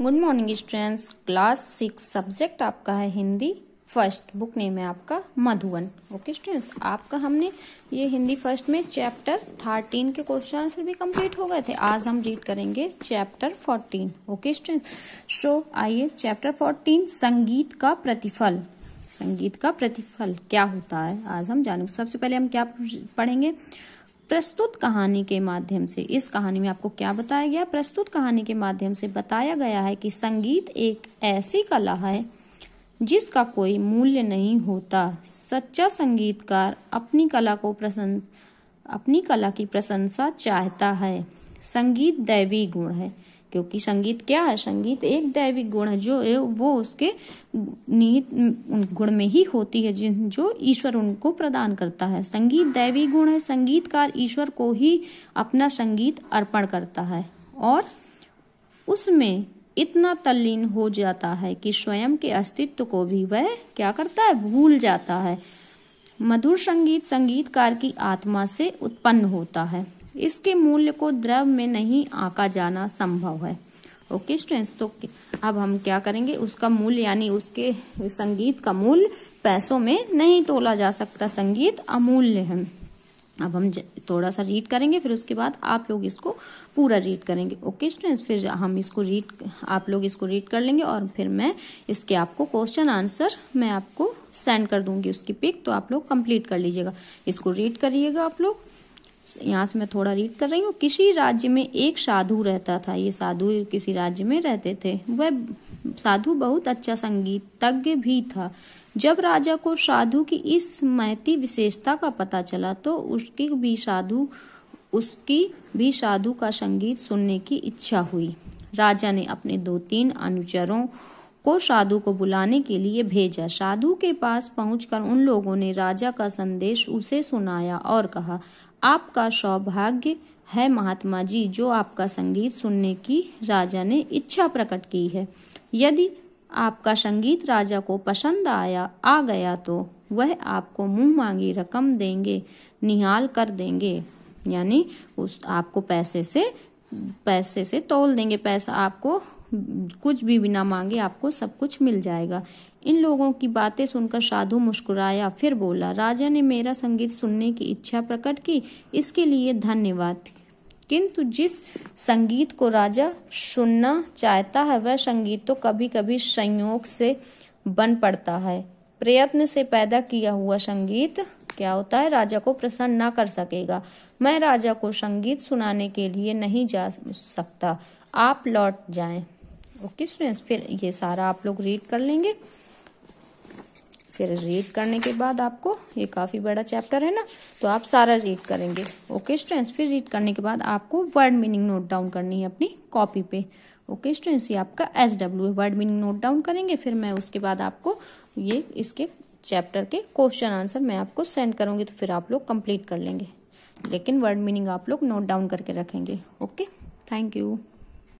good morning students class six subject आपका है Hindi first book name है आपका मधुवन ओके स्टूडेंट्स आपका हमने ये हिंदी फर्स्ट में चैप्टर थर्टीन के क्वेश्चन आंसर भी कंप्लीट हो गए थे आज हम रीड करेंगे chapter fourteen okay students so आइए चैप्टर फोर्टीन संगीत का प्रतिफल संगीत का प्रतिफल क्या होता है आज हम जानेंगे सबसे पहले हम क्या पढ़ेंगे प्रस्तुत कहानी के माध्यम से इस कहानी में आपको क्या बताया गया प्रस्तुत कहानी के माध्यम से बताया गया है कि संगीत एक ऐसी कला है जिसका कोई मूल्य नहीं होता सच्चा संगीतकार अपनी कला को प्रसन्न अपनी कला की प्रशंसा चाहता है संगीत दैवी गुण है क्योंकि संगीत क्या है संगीत एक दैविक गुण है जो वो उसके निहित गुण में ही होती है जिन जो ईश्वर उनको प्रदान करता है संगीत दैवी गुण है संगीतकार ईश्वर को ही अपना संगीत अर्पण करता है और उसमें इतना तल्लीन हो जाता है कि स्वयं के अस्तित्व को भी वह क्या करता है भूल जाता है मधुर संगीत संगीतकार की आत्मा से उत्पन्न होता है इसके मूल्य को द्रव में नहीं आका जाना संभव है ओके स्टूडेंट्स तो अब हम क्या करेंगे उसका मूल्य यानी उसके संगीत का मूल्य पैसों में नहीं तोला जा सकता संगीत अमूल्य है अब हम थोड़ा सा रीड करेंगे फिर उसके बाद आप लोग इसको पूरा रीड करेंगे ओके स्टूडेंट्स फिर हम इसको रीड आप लोग इसको रीड कर लेंगे और फिर मैं इसके आपको क्वेश्चन आंसर मैं आपको सेंड कर दूंगी उसकी पिक तो आप लोग कंप्लीट कर लीजिएगा इसको रीड करिएगा आप लोग यहाँ से मैं थोड़ा रीड कर रही हूँ किसी राज्य में एक साधु रहता था ये साधु किसी राज्य में रहते थे वह साधु बहुत अच्छा संगीतज्ञ भी था जब राजा को साधु की इस महती विशेषता का पता चला तो उसकी भी साधु उसकी भी साधु का संगीत सुनने की इच्छा हुई राजा ने अपने दो तीन अनुचरों को साधु को बुलाने के लिए भेजा साधु के पास पहुंचकर उन लोगों ने राजा का संदेश उसे सुनाया और कहा आपका सौभाग्य है महात्मा जी जो आपका संगीत सुनने की राजा ने इच्छा प्रकट की है यदि आपका संगीत राजा को पसंद आया आ गया तो वह आपको मुंह मांगी रकम देंगे निहाल कर देंगे यानी उस आपको पैसे से पैसे से तोल देंगे पैसा आपको कुछ भी बिना मांगे आपको सब कुछ मिल जाएगा इन लोगों की बातें सुनकर साधु मुस्कुराया फिर बोला राजा ने मेरा संगीत सुनने की इच्छा प्रकट की इसके लिए धन्यवाद किंतु जिस संगीत को राजा सुनना चाहता है वह संगीत तो कभी कभी संयोग से बन पड़ता है प्रयत्न से पैदा किया हुआ संगीत क्या होता है राजा को प्रसन्न ना कर सकेगा मैं राजा को संगीत सुनाने के लिए नहीं जा सकता आप लौट जाएं ओके स्टूडेंट्स फिर ये सारा आप लोग रीड कर लेंगे फिर रीड करने के बाद आपको ये काफ़ी बड़ा चैप्टर है ना तो आप सारा रीड करेंगे ओके स्टूडेंट्स फिर रीड करने के बाद आपको वर्ड मीनिंग नोट डाउन करनी है अपनी कॉपी पे ओके स्टूडेंट्स ये आपका S W word meaning note down करेंगे फिर मैं उसके बाद आपको ये इसके चैप्टर के क्वेश्चन आंसर मैं आपको सेंड करूंगी तो फिर आप लोग कंप्लीट कर लेंगे लेकिन वर्ड मीनिंग आप लोग नोट डाउन करके रखेंगे ओके थैंक यू